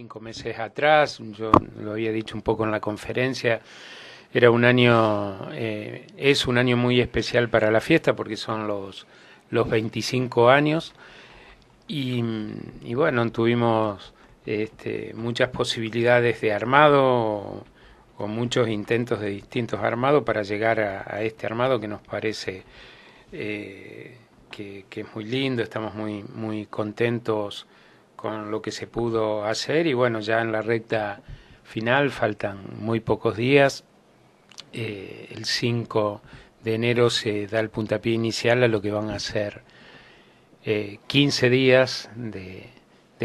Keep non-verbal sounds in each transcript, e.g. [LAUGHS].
cinco meses atrás, yo lo había dicho un poco en la conferencia, era un año, eh, es un año muy especial para la fiesta porque son los, los 25 años y, bueno, tuvimos este, muchas posibilidades de armado con muchos intentos de distintos armados para llegar a, este armado que nos parece eh, que, que, es muy lindo, estamos muy, muy contentos con lo que se pudo hacer y bueno, ya en la recta final faltan muy pocos días. Eh, el 5 de enero se da el puntapié inicial a lo que van a ser 15 eh, días de,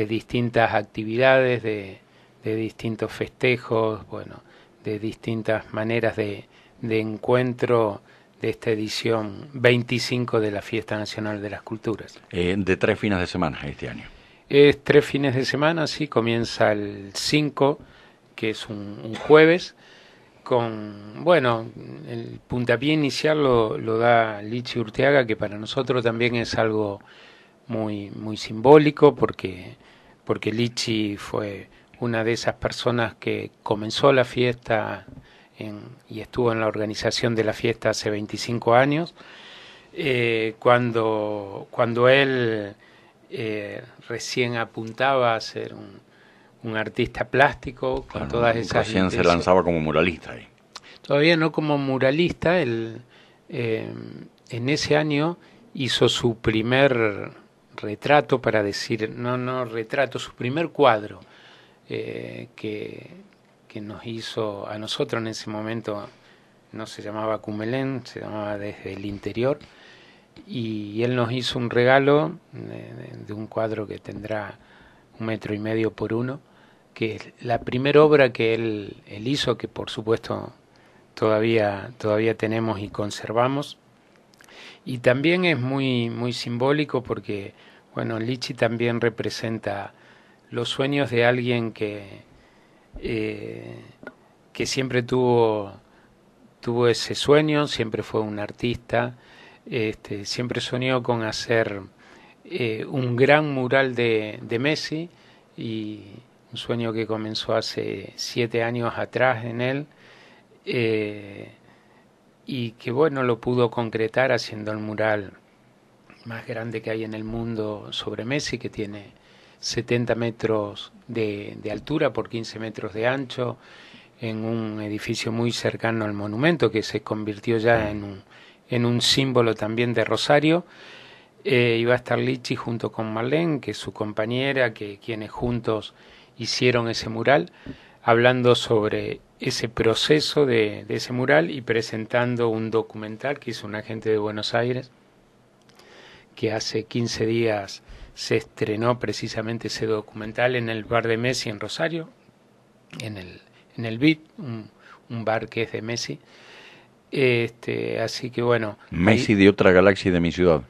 distintas actividades, de, distintos festejos, bueno, de distintas maneras de, encuentro de esta edición 25 de la Fiesta Nacional de las Culturas. Eh, de tres fines de semana este año. Es tres fines de semana, sí, comienza el 5, que es un, jueves, con, bueno, el puntapié inicial lo, da Lichi Urteaga, que para nosotros también es algo muy, muy simbólico, porque, porque Lichi fue una de esas personas que comenzó la fiesta en, y estuvo en la organización de la fiesta hace 25 años, eh, cuando, cuando él eh, recién apuntaba a ser un, artista plástico con todas esas. Recién se lanzaba como muralista Todavía no como muralista, él, eh, en ese año hizo su primer retrato, para decir, no, no retrato, su primer cuadro eh, que, que nos hizo a nosotros en ese momento, no se llamaba Cumelén, se llamaba desde el interior y él nos hizo un regalo de un cuadro que tendrá un metro y medio por uno, que es la primera obra que él, él hizo, que por supuesto todavía, todavía tenemos y conservamos. Y también es muy, muy simbólico porque, bueno, Lichi también representa los sueños de alguien que, eh, que siempre tuvo, tuvo ese sueño, siempre fue un artista, este, siempre soñó con hacer eh, un gran mural de, de, Messi y un sueño que comenzó hace siete años atrás en él eh, y que bueno lo pudo concretar haciendo el mural más grande que hay en el mundo sobre Messi que tiene 70 metros de, de altura por 15 metros de ancho en un edificio muy cercano al monumento que se convirtió ya mm. en un en un símbolo también de Rosario. iba eh, a estar Lichi junto con Marlene, que es su compañera, que quienes juntos hicieron ese mural, hablando sobre ese proceso de, ese mural y presentando un documental que hizo un agente de Buenos Aires, que hace 15 días se estrenó precisamente ese documental en el bar de Messi en Rosario, en el, en el BIT, un, un bar que es de Messi este, así que bueno. Messi de otra galaxia de mi ciudad.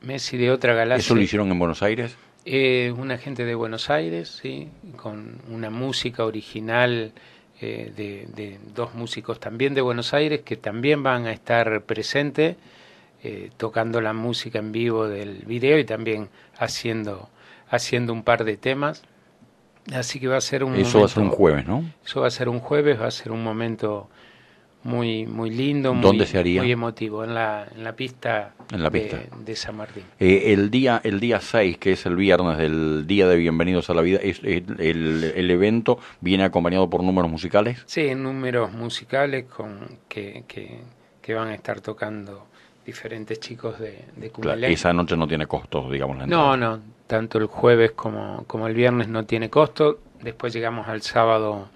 Messi de otra galaxia. ¿Eso lo hicieron en Buenos Aires? Eh, una gente de Buenos Aires, sí, con una música original eh, de, dos músicos también de Buenos Aires que también van a estar presentes eh, tocando la música en vivo del video y también haciendo, haciendo un par de temas. Así que va a ser un. Eso va a ser un jueves, ¿no? Eso va a ser un jueves, va a ser un momento muy muy lindo, muy, muy emotivo, en la, en la pista, en la pista. De, San Martín. Eh, el día el día 6, que es el viernes, del día de Bienvenidos a la Vida, es, el, el, evento viene acompañado por números musicales. Sí, números musicales con que, que, que van a estar tocando diferentes chicos de, de Esa noche no tiene costos, digamos. no, no, tanto el jueves como, como el viernes no tiene costo. Después llegamos al sábado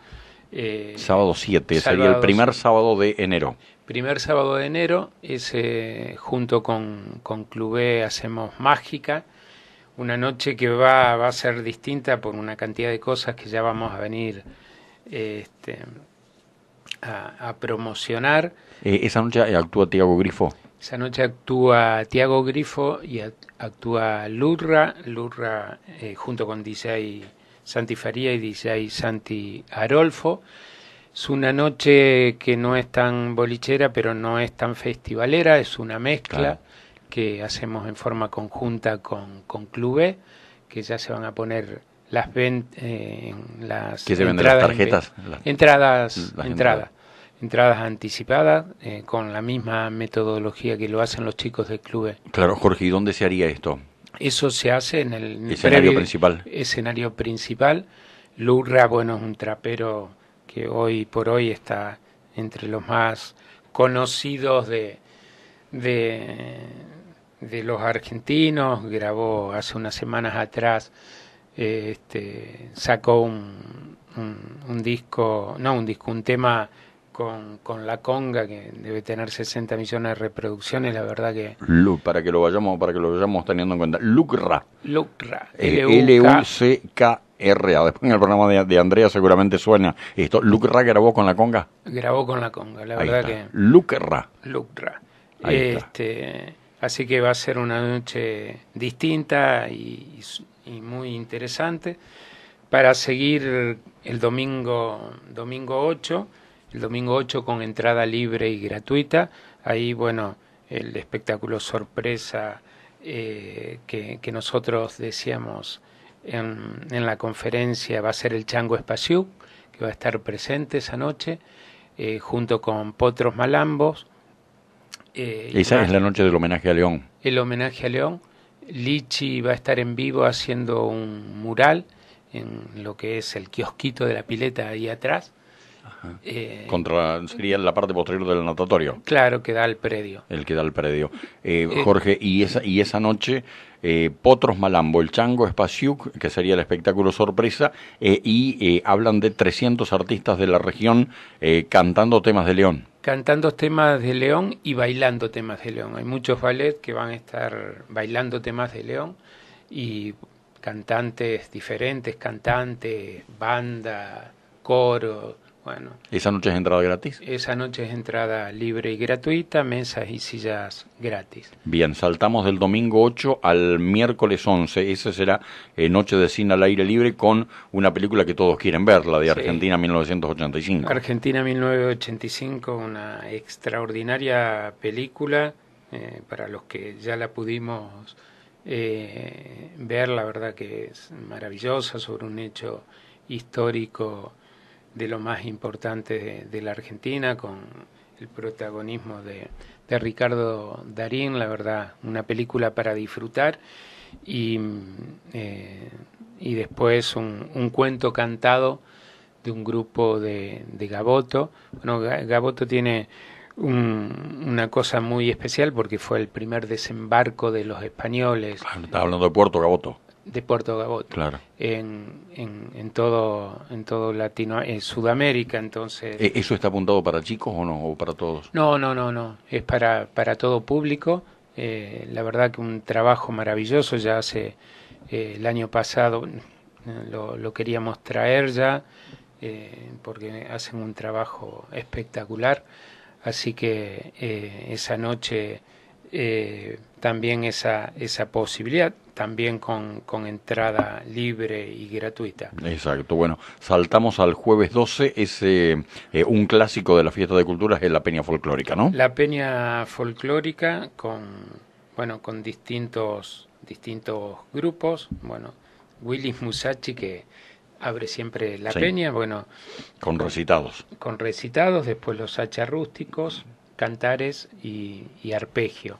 eh, sábado 7, sería el primer sábado de enero. Primer sábado de enero, es, junto con, con Clubé hacemos Mágica, una noche que va, va, a ser distinta por una cantidad de cosas que ya vamos a venir este, a, promocionar. Eh, ¿Esa noche actúa Tiago Grifo? Esa noche actúa Tiago Grifo y actúa Lurra, Lurra eh, junto con DJ Santi Faría y DJ Santi Arolfo. Es una noche que no es tan bolichera, pero no es tan festivalera, es una mezcla que hacemos en forma conjunta con, con Clube, que ya se van a poner las eh, las se las tarjetas? entradas, entradas, entradas, anticipadas eh, con la misma metodología que lo hacen los chicos del club. E". Claro, Jorge, ¿y dónde se haría esto? Eso se hace en el escenario principal. Escenario principal. Lurra, bueno, es un trapero que hoy por hoy está entre los más conocidos de, de, los argentinos. Grabó hace unas semanas atrás, eh, este, sacó un, un disco, no un disco, un tema con, La Conga, que debe tener 60 millones de reproducciones, la verdad que... para que lo vayamos, para que lo vayamos teniendo en cuenta. Lucra. Lucra. Eh, L-U-C-K-R-A. Después en el programa de, Andrea seguramente suena esto. ¿Lucra grabó con La Conga? Grabó con La Conga, la verdad que... Lucra. Lucra. este, Así que va a ser una noche distinta y, muy interesante para seguir el domingo, domingo 8 el domingo 8 con entrada libre y gratuita. Ahí, bueno, el espectáculo sorpresa eh, que, nosotros decíamos en, en, la conferencia va a ser el Chango Espaciú, que va a estar presente esa noche, eh, junto con Potros Malambos. Eh, esa es la noche del homenaje a León. El homenaje a León. Lichi va a estar en vivo haciendo un mural en lo que es el kiosquito de la pileta ahí atrás. Eh, Contra, sería la parte posterior del natatorio. Claro, que da el predio. El que da el predio. Eh, eh, Jorge, y esa, y esa noche, Potros Malambo, el Chango Espaciuc, que sería el espectáculo sorpresa, y hablan de 300 artistas de la región cantando temas de León. Cantando temas de León y bailando temas de León. Hay muchos ballets que van a estar bailando temas de León y cantantes diferentes, cantantes, banda, coro esa noche es entrada gratis. Esa noche es entrada libre y gratuita, mesas y sillas gratis. Bien, saltamos del domingo 8 al miércoles 11. Esa será eh, Noche de Cine al Aire Libre con una película que todos quieren ver, la de Argentina 1985. Argentina 1985, una extraordinaria película eh, para los que ya la pudimos eh, ver, la verdad que es maravillosa sobre un hecho histórico de lo más importante de, la Argentina, con el protagonismo de, de, Ricardo Darín, la verdad, una película para disfrutar, y, eh, después un, un, cuento cantado de un grupo de, de Gaboto. Bueno, Gaboto tiene una cosa muy especial porque fue el primer desembarco de los españoles. Ah, hablando de Puerto Gaboto de Puerto Gabot, claro. en, en, todo en todo Latino en Sudamérica entonces ¿E-, eso está apuntado para chicos o no o para todos no no no no es para para todo público eh, la verdad que un trabajo maravilloso ya hace eh, el año pasado eh, lo, queríamos traer ya porque hacen un trabajo espectacular así que esa noche eh, también esa, esa posibilidad, también con, con, entrada libre y gratuita. Exacto, bueno, saltamos al jueves 12, ese eh, un clásico de la fiesta de culturas, es la Peña Folclórica, ¿no? La Peña Folclórica con, bueno, con distintos, distintos grupos, bueno, Willis Musachi que abre siempre la peña, bueno... Con recitados. Con, recitados, después los acharrústicos rústicos, cantares y arpegio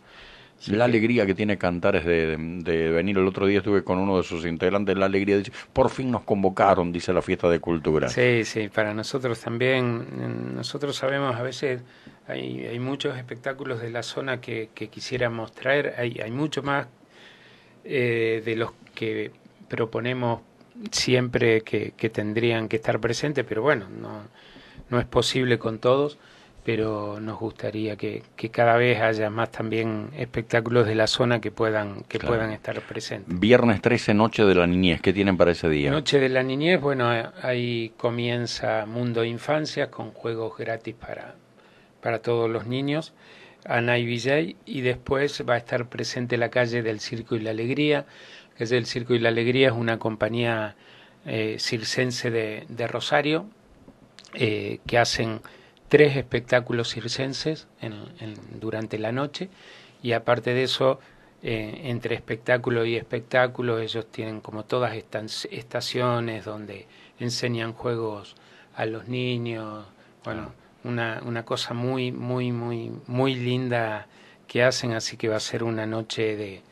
la alegría que tiene cantar de, de, venir. El otro día estuve con uno de sus integrantes, la alegría dice, por fin nos convocaron, dice la fiesta de cultura. Sí, sí, para nosotros también, nosotros sabemos a veces hay, hay muchos espectáculos de la zona que, quisiéramos traer, hay, hay mucho más eh, de los que proponemos siempre que, que, tendrían que estar presentes, pero bueno, no, no es posible con todos pero nos gustaría que, cada vez haya más también espectáculos de la zona que puedan que puedan estar presentes. Viernes 13, Noche de la Niñez, ¿qué tienen para ese día? Noche de la Niñez, bueno, ahí comienza Mundo Infancia con juegos gratis para, para todos los niños. Ana y Villay, y después va a estar presente la calle del Circo y la Alegría. que el Circo y la Alegría es una compañía eh, circense de, Rosario eh, que hacen tres espectáculos circenses durante la noche y aparte de eso, eh, entre espectáculo y espectáculo, ellos tienen como todas estas estaciones donde enseñan juegos a los niños, bueno, una, una cosa muy, muy, muy, muy linda que hacen, así que va a ser una noche de,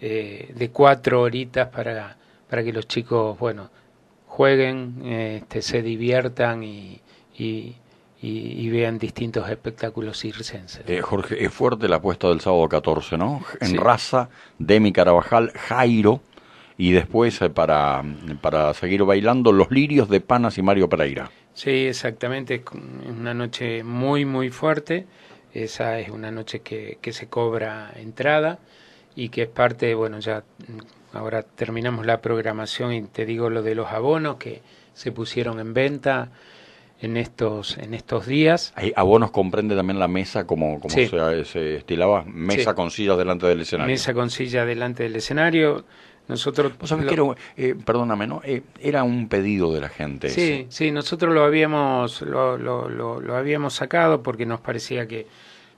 eh, de cuatro horitas para, para que los chicos, bueno, jueguen, eh, este, se diviertan y y, vean distintos espectáculos circenses. Eh, Jorge, es fuerte la apuesta del sábado 14, ¿no? En raza, Demi Carabajal, Jairo, y después eh, para, para seguir bailando, Los Lirios de Panas y Mario Pereira. Sí, exactamente, es una noche muy, muy fuerte. Esa es una noche que, que se cobra entrada y que es parte, bueno, ya mm, ahora terminamos la programación y te digo lo de los abonos que se pusieron en venta en estos, en estos días. ¿A vos nos comprende también la mesa como, como se, estilaba? Mesa con sillas delante del escenario. Mesa con sillas delante del escenario. Nosotros eh, perdóname, ¿no? Eh, era un pedido de la gente. Sí, ese. sí, nosotros lo habíamos, lo, lo, habíamos sacado porque nos parecía que,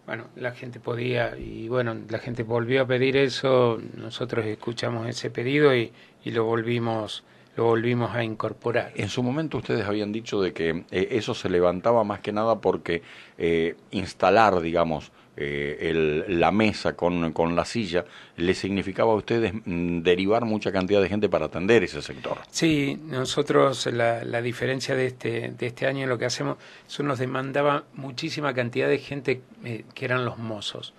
bueno, la gente podía, y bueno, la gente volvió a pedir eso, nosotros escuchamos ese pedido y, y lo volvimos lo volvimos a incorporar. En su momento ustedes habían dicho de que eh, eso se levantaba más que nada porque eh, instalar, digamos, eh, la mesa con, la silla le significaba a ustedes mm, derivar mucha cantidad de gente para atender ese sector. Sí, nosotros la, la diferencia de este, de este año en lo que hacemos, eso nos demandaba muchísima cantidad de gente que eran los mozos.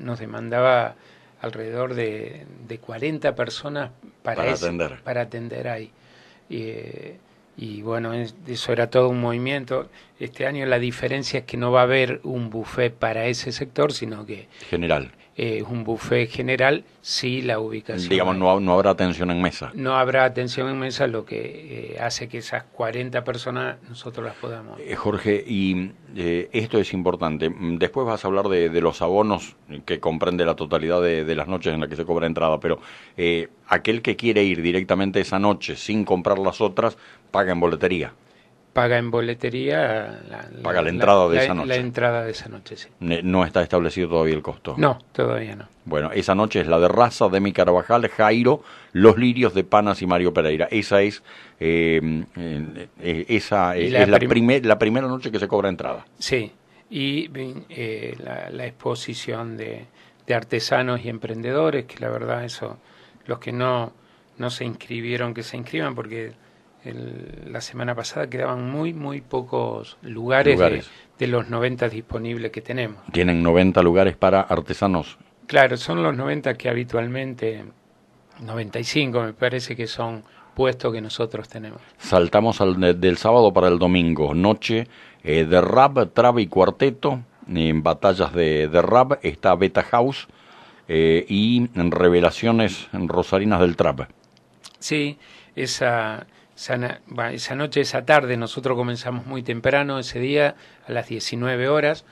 Nos demandaba alrededor de, de 40 personas para, atender. ahí. y bueno, eso era todo un movimiento. Este año la diferencia es que no va a haber un buffet para ese sector, sino que... General es eh, un buffet general, sí la ubicación. Digamos, no, habrá atención en mesa. No habrá atención en mesa, lo que eh, hace que esas 40 personas nosotros las podamos. Eh, Jorge, y esto es importante. Mm, después vas a hablar de, los abonos, que comprende la totalidad de, de las noches en las que se cobra entrada, pero aquel que quiere ir directamente esa noche sin comprar las otras, paga en boletería paga en boletería la, paga la, entrada de esa noche. La entrada de esa noche, No está establecido todavía el costo. No, todavía no. Bueno, esa noche es la de Raza, Demi Carvajal, Jairo, Los Lirios de Panas y Mario Pereira. Esa es, em, eh, esa es, la, la primera noche que se cobra entrada. Sí, y mm, eh, la, exposición de, de artesanos y emprendedores, que la verdad eso, los que no, no se inscribieron, que se inscriban, porque la semana pasada quedaban muy, muy pocos lugares, De, los 90 disponibles que tenemos. Tienen 90 lugares para artesanos. Claro, son los 90 que habitualmente, 95 me parece que son puestos que nosotros tenemos. Saltamos del sábado para el domingo, noche eh, de rap, traba y cuarteto, en batallas de, rap está Beta House eh, y en revelaciones rosarinas del trap. Sí, esa esa, noche, esa tarde, nosotros comenzamos muy temprano ese día, a las 19 horas,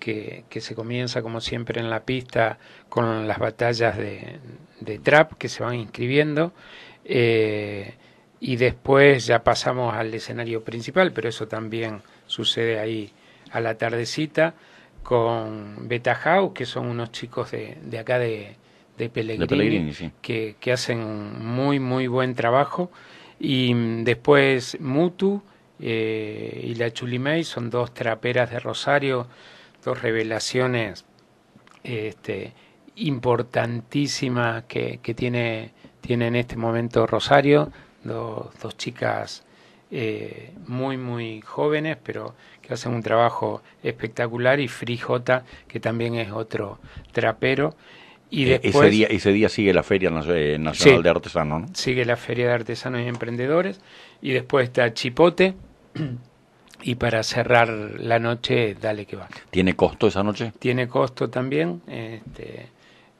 que, se comienza como siempre en la pista con las batallas de, de trap que se van inscribiendo. Eh, y después ya pasamos al escenario principal, pero eso también sucede ahí a la tardecita con Beta House, que son unos chicos de, de acá de, de Pellegrini, que, que hacen muy, muy buen trabajo. Y mm, después Mutu eh, y la Chulimei son dos traperas de Rosario, dos revelaciones este, importantísimas que, que, tiene, tiene en este momento Rosario, dos, dos chicas eh, muy, muy jóvenes, pero que hacen un trabajo espectacular, y Frijota, que también es otro trapero. Eh, ese, día, ese día sigue la Feria eh, Nacional de Artesanos, Sigue la Feria de Artesanos y Emprendedores. Y después está Chipote. Y para cerrar la noche, dale que va. ¿Tiene costo esa noche? Tiene costo también. Este,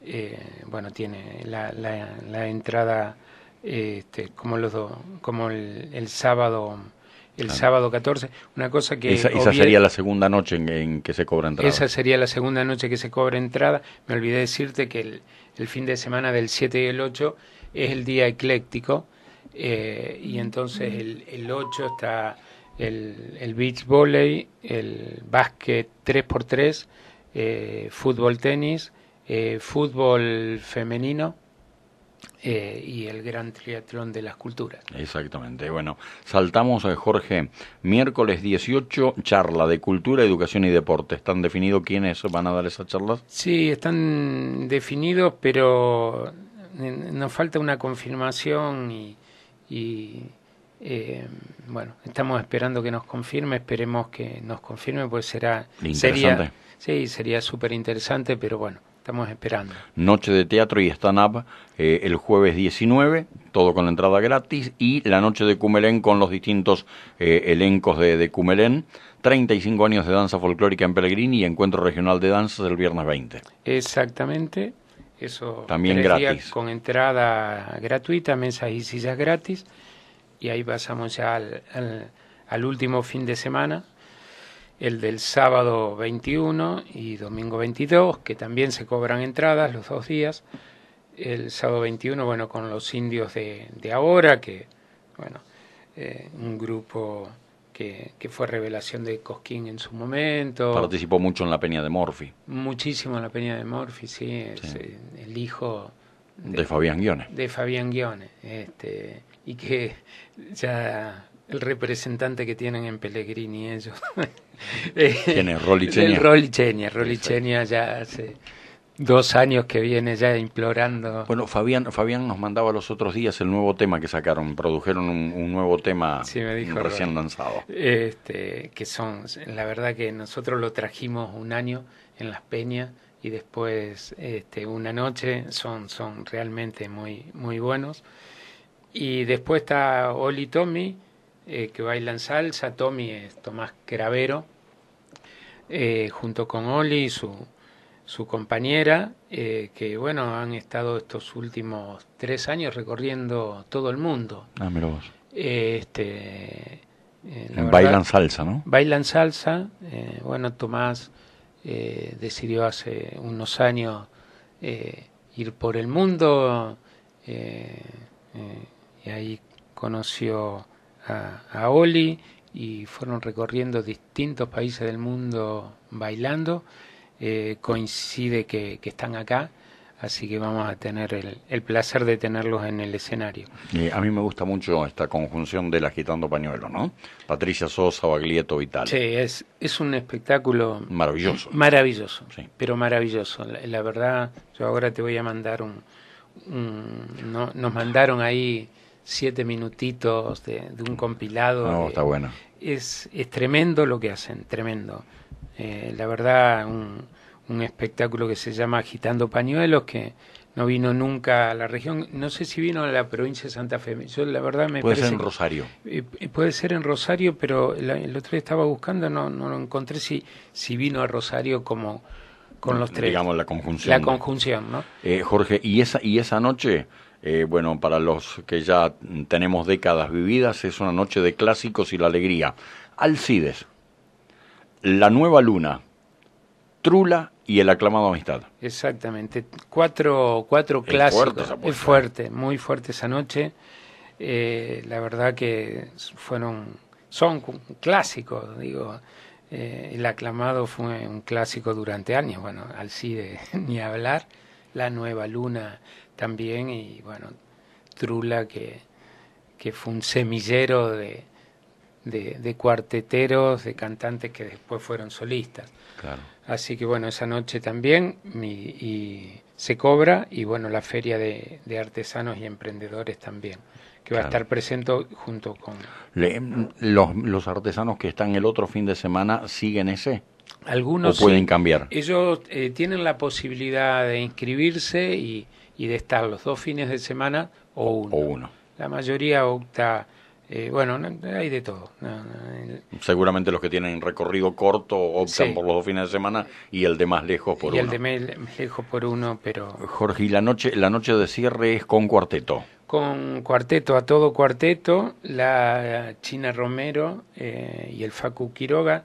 eh, bueno, tiene la, entrada este, como, los como el sábado el sábado 14, una cosa que... Esa, sería la segunda noche en, que se cobra entrada. Esa sería la segunda noche que se cobra entrada. Me olvidé decirte que el, fin de semana del 7 y el 8 es el día ecléctico eh, y entonces el, 8 está el, beach volley, el básquet 3x3, eh, fútbol tenis, eh, fútbol femenino, eh, y el Gran Triatlón de las Culturas. Exactamente. Bueno, saltamos a Jorge. Miércoles 18, charla de cultura, educación y deporte. ¿Están definidos quiénes van a dar esa charla? Sí, están definidos, pero eh, nos falta una confirmación y, eh, bueno, estamos esperando que nos confirme, esperemos que nos confirme, pues será... Interesante. sí, sería súper interesante, pero bueno, estamos esperando. Noche de teatro y stand-up eh, el jueves 19, todo con entrada gratis, y la noche de Cumelén con los distintos eh, elencos de, de, Cumelén. 35 años de danza folclórica en Pellegrini y encuentro regional de danzas el viernes 20. Exactamente, eso también gratis. Con entrada gratuita, mesas y sillas gratis, y ahí pasamos ya al, al último fin de semana el del sábado 21 y domingo 22, que también se cobran entradas los dos días. El sábado 21, bueno, con los indios de, de ahora, que, bueno, eh, un grupo que, fue revelación de Cosquín en su momento. Participó mucho en la Peña de Morphy. Muchísimo en la Peña de Morphy, sí, el hijo... De, Fabián Guiones. De Fabián Guiones, este, y que ya el representante que tienen en Pellegrini ellos. ¿Quién es? [LAUGHS] [LAUGHS] Chenia. Rolly Chenia ya hace dos años que viene ya implorando. Bueno, Fabián, Fabián nos mandaba los otros días el nuevo tema que sacaron, produjeron un, nuevo tema recién lanzado. Este, que son, la verdad que nosotros lo trajimos un año en Las Peñas y después este, una noche, son, son realmente muy, muy buenos. Y después está Oli Tommy eh, que bailan salsa, Tommy es Tomás Cravero, eh, junto con Oli, su, su compañera, eh, que bueno, han estado estos últimos tres años recorriendo todo el mundo. Ah, mira vos. Este, bailan salsa, ¿no? Bailan salsa, bueno, Tomás decidió hace unos años ir por el mundo y ahí conoció a, Oli y fueron recorriendo distintos países del mundo bailando. Eh, coincide que, están acá, así que vamos a tener el, placer de tenerlos en el escenario. a mí me gusta mucho esta conjunción del agitando pañuelo, ¿no? Patricia Sosa, Baglietto, Vital. Sí, es, es un espectáculo... Maravilloso. Maravilloso, pero maravilloso. La, verdad, yo ahora te voy a mandar un... no, nos mandaron ahí siete minutitos de, un compilado. No, está bueno. Es, es, tremendo lo que hacen, tremendo. Eh, la verdad, un, un, espectáculo que se llama Agitando Pañuelos, que no vino nunca a la región, no sé si vino a la provincia de Santa Fe. Yo, la verdad, me puede ser en Rosario. Eh, eh, puede ser en Rosario, pero el otro día estaba buscando, no, no lo encontré si, si vino a Rosario como con los tres. Digamos la conjunción. La conjunción, ¿no? Jorge, ¿y esa, y esa noche? Eh, bueno, para los que ya tenemos décadas vividas, es una noche de clásicos y la alegría. Alcides, La Nueva Luna, Trula y el aclamado Amistad. Exactamente, cuatro, cuatro clásicos. ¿eh? fuerte, muy fuerte esa noche. Eh, la verdad que fueron, son clásicos, digo. el aclamado fue un clásico durante años, bueno, Alcides, [LAUGHS] ni hablar, La Nueva Luna también y bueno, Trula que, fue un semillero de, de, cuarteteros, de cantantes que después fueron solistas. Así que bueno, esa noche también y se cobra y bueno, la feria de, artesanos y emprendedores también, que va a estar presente junto con... los, ¿Los artesanos que están el otro fin de semana siguen ese? Algunos pueden cambiar. Ellos eh, tienen la posibilidad de inscribirse y, de estar los dos fines de semana o uno. La mayoría opta, eh, bueno, hay de todo. Seguramente los que tienen recorrido corto optan por los dos fines de semana y el de más lejos por uno. Y el de más lejos por uno, pero... Jorge, ¿y la noche, la noche de cierre es con cuarteto? Con cuarteto, a todo cuarteto, la China Romero eh, y el Facu Quiroga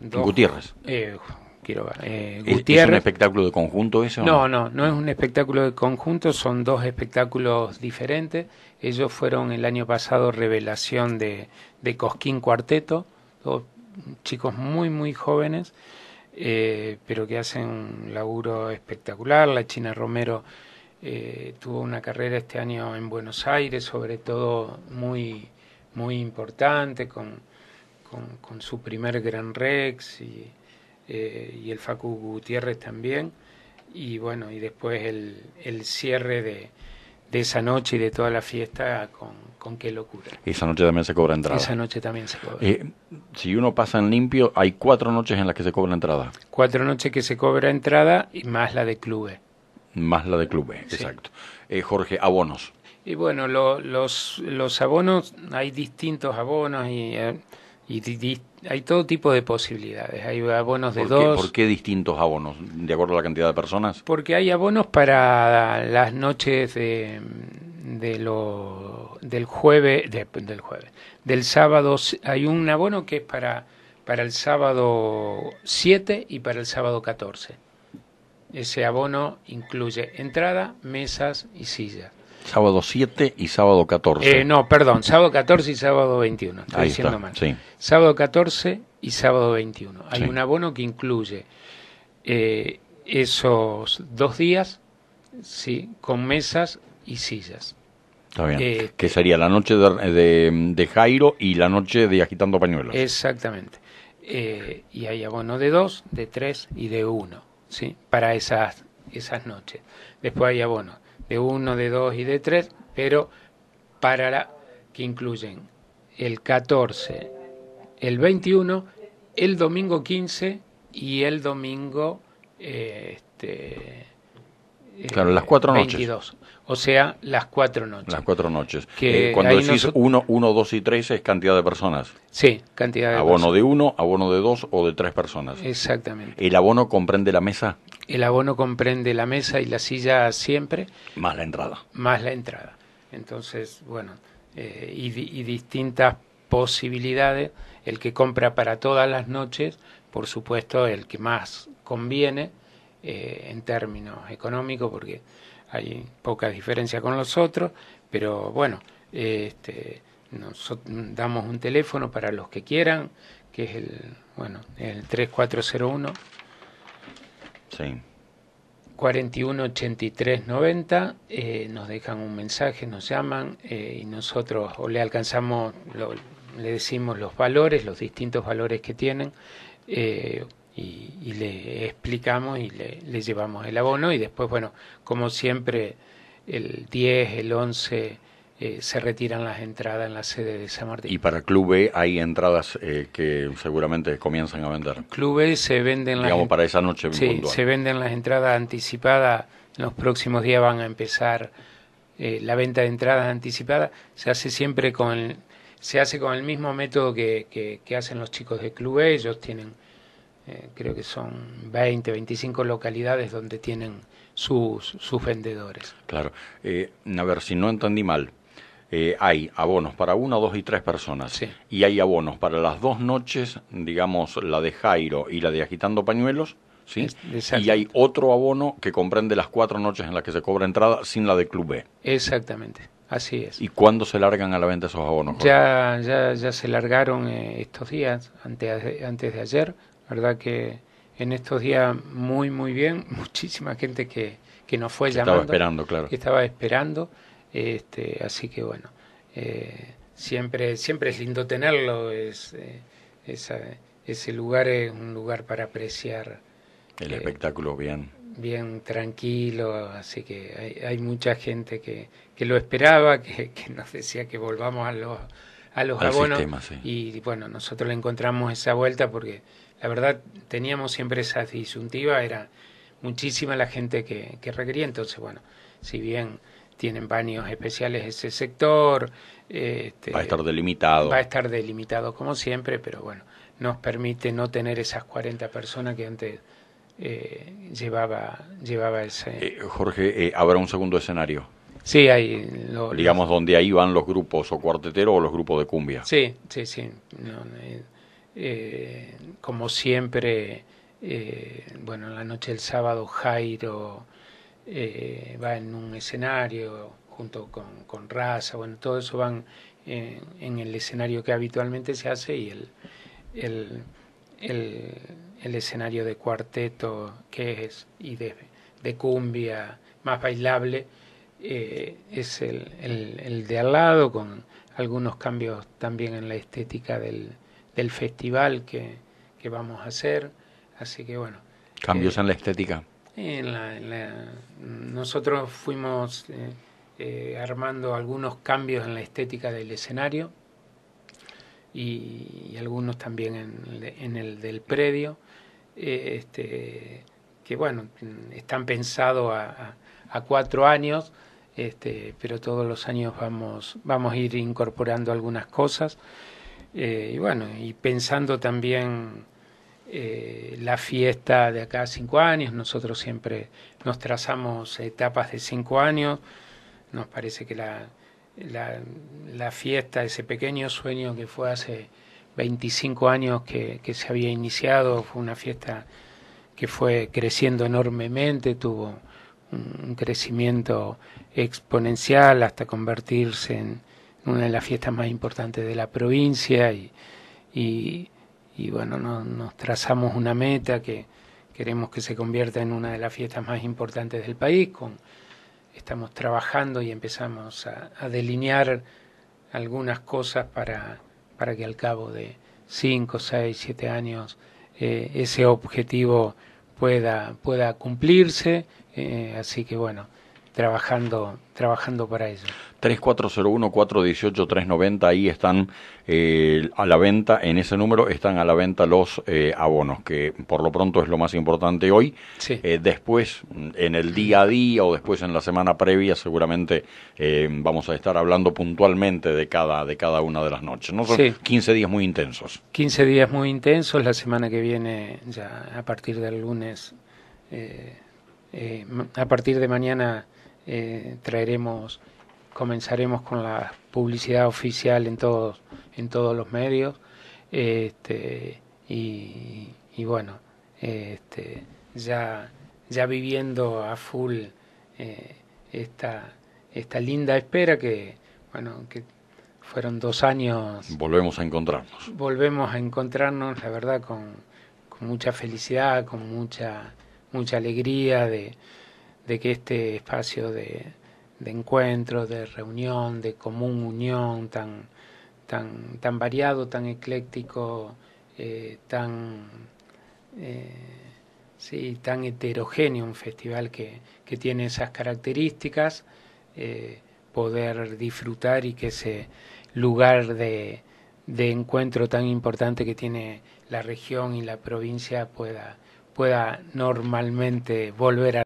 Gutiérrez. Eh, eh, ¿Es un espectáculo de conjunto eso? No, no, no es un espectáculo de conjunto, son dos espectáculos diferentes. Ellos fueron el año pasado revelación de, de Cosquín Cuarteto, dos chicos muy, muy jóvenes, eh, pero que hacen un laburo espectacular. La China Romero tuvo una carrera este año en Buenos Aires, sobre todo muy, muy importante, con con, su primer Gran Rex eh, y, el Facu Gutiérrez también. Y bueno, y después el, el cierre de, de, esa noche y de toda la fiesta con, con qué locura. esa noche también se cobra entrada. Esa noche también se cobra. Eh, si uno pasa en limpio, hay cuatro noches en las que se cobra entrada. Cuatro noches que se cobra entrada y más la de clubes. Más la de clubes, exacto. Eh, Jorge, abonos. Y bueno, los, los abonos, hay distintos abonos y y hay todo tipo de posibilidades. Hay abonos de dos. ¿Por qué distintos abonos, de acuerdo a la cantidad de personas? Porque hay abonos para las noches de, de lo, del jueves, del jueves, del sábado. Hay un abono que es para, para el sábado 7 y para el sábado 14. Ese abono incluye entrada, mesas y sillas sábado 7 y sábado 14. Eh, no, perdón, sábado 14 y sábado 21. Estoy Ahí diciendo mal. Sí. Sábado 14 y sábado 21. Hay un abono que incluye eh, esos dos días sí, con mesas y sillas. Está bien. Eh, que sería la noche de, Jairo y la noche de Agitando Pañuelos. Exactamente. y hay abono de dos, de tres y de 1, ¿sí? para esas, esas noches. Después hay abono de 1, de 2 y de 3, pero para la, que incluyen el 14, el 21, el domingo 15 y el domingo eh, este, eh, Claro, las cuatro 22. noches. O sea, las cuatro noches. Las cuatro noches. Que eh, cuando decís 1, 1, 2 y 3 es cantidad de personas. Sí, cantidad de Abono de 1, abono de 2 o de 3 personas. Exactamente. ¿El abono comprende la mesa? El abono comprende la mesa y la silla siempre. Más la entrada. Más la entrada. Entonces, bueno, eh, y, distintas posibilidades. El que compra para todas las noches, por supuesto, el que más conviene eh, en términos económicos, porque hay poca diferencia con los otros, pero bueno, este, nos damos un teléfono para los que quieran, que es el, bueno, el 3401 Sí. 41 83 90, eh, nos dejan un mensaje, nos llaman eh, y nosotros o le alcanzamos, le decimos los valores, los distintos valores que tienen eh, y, le explicamos y le, le, llevamos el abono y después, bueno, como siempre, el 10, el 11 eh, se retiran las entradas en la sede de San Martín. ¿Y para Club B hay entradas eh, que seguramente comienzan a vender? Club B se venden las... para esa noche Sí, se venden las entradas anticipadas, en los próximos días van a empezar eh, la venta de entradas anticipadas, se hace siempre con... El, se hace con el mismo método que, hacen los chicos de Club B, ellos tienen... creo que son 20, 25 localidades donde tienen sus, sus vendedores. Claro. a ver, si no entendí mal, eh, hay abonos para una, dos y tres personas. Sí. Y hay abonos para las dos noches, digamos, la de Jairo y la de Agitando Pañuelos. ¿Sí? Y hay otro abono que comprende las cuatro noches en las que se cobra entrada sin la de Club B. Exactamente, así es. ¿Y cuándo se largan a la venta esos abonos? Ya, ya, ya se largaron eh, estos días, antes, de ayer, ¿verdad? Que en estos días muy, muy bien, [LAUGHS] muchísima gente que, que nos fue llamando. Estaba esperando, claro. Que estaba esperando. Este, así que bueno, eh, siempre, siempre es lindo tenerlo, es, eh, ese lugar es un lugar para apreciar. El eh, espectáculo bien. Bien tranquilo, así que hay, mucha gente que, que lo esperaba, [LAUGHS] que, nos decía que volvamos a los, a los abonos. y, bueno, nosotros le encontramos esa vuelta porque la verdad teníamos siempre esa disyuntiva, era muchísima la gente que, que requería, entonces bueno, si bien tienen baños especiales ese sector. Este, va a estar delimitado. Va a estar delimitado como siempre, pero bueno, nos permite no tener esas 40 personas que antes eh, llevaba, llevaba ese... Eh, Jorge, eh, ¿habrá un segundo escenario? Sí, ahí Digamos, donde ahí van los grupos o cuarteteros o los grupos de cumbia. Sí, sí, sí. Eh, como siempre, bueno, la noche del sábado, Jairo... Eh, va en un escenario junto con, con raza, bueno, todo eso van en, el escenario que habitualmente se hace y el, el, escenario de cuarteto que es y de, de cumbia más bailable eh, es el, de al lado con algunos cambios también en la estética del, festival que, que vamos a hacer. Así que bueno. Cambios eh, en la estética. En nosotros fuimos eh, eh, armando algunos cambios en la estética del escenario y, algunos también en, el del predio, eh, este, que bueno, están pensados a, a, cuatro años, este, pero todos los años vamos, vamos a ir incorporando algunas cosas. y bueno, y pensando también eh, la fiesta de acá cinco años, nosotros siempre nos trazamos etapas de cinco años, nos parece que la, la, fiesta, ese pequeño sueño que fue hace 25 años que, se había iniciado, fue una fiesta que fue creciendo enormemente, tuvo un crecimiento exponencial hasta convertirse en una de las fiestas más importantes de la provincia y, y bueno, nos trazamos una meta que queremos que se convierta en una de las fiestas más importantes del país. Con, estamos trabajando y empezamos a, delinear algunas cosas para, para, que al cabo de cinco seis siete años eh, ese objetivo pueda, pueda cumplirse. Eh, así que bueno trabajando, trabajando para eso. 3401-418-390, ahí están eh, a la venta, en ese número están a la venta los eh, abonos, que por lo pronto es lo más importante hoy. Eh, después, en el día a día o después en la semana previa, seguramente vamos a estar hablando puntualmente de cada, de cada una de las noches. ¿no? 15 días muy intensos. 15 días muy intensos, la semana que viene, ya a partir del lunes, a partir de mañana eh, traeremos, comenzaremos con la publicidad oficial en todos, en todos los medios. Este, y, bueno, este, ya, ya viviendo a full eh, esta, esta linda espera que, bueno, que fueron dos años. Volvemos a encontrarnos. Volvemos a encontrarnos, la verdad, con, con mucha felicidad, con mucha, mucha alegría de, de que este espacio de, encuentro, de reunión, de común unión tan, tan, tan variado, tan ecléctico, eh, tan, eh, sí, tan heterogéneo, un festival que, tiene esas características, eh, poder disfrutar y que ese lugar de, de encuentro tan importante que tiene la región y la provincia pueda, pueda normalmente volver a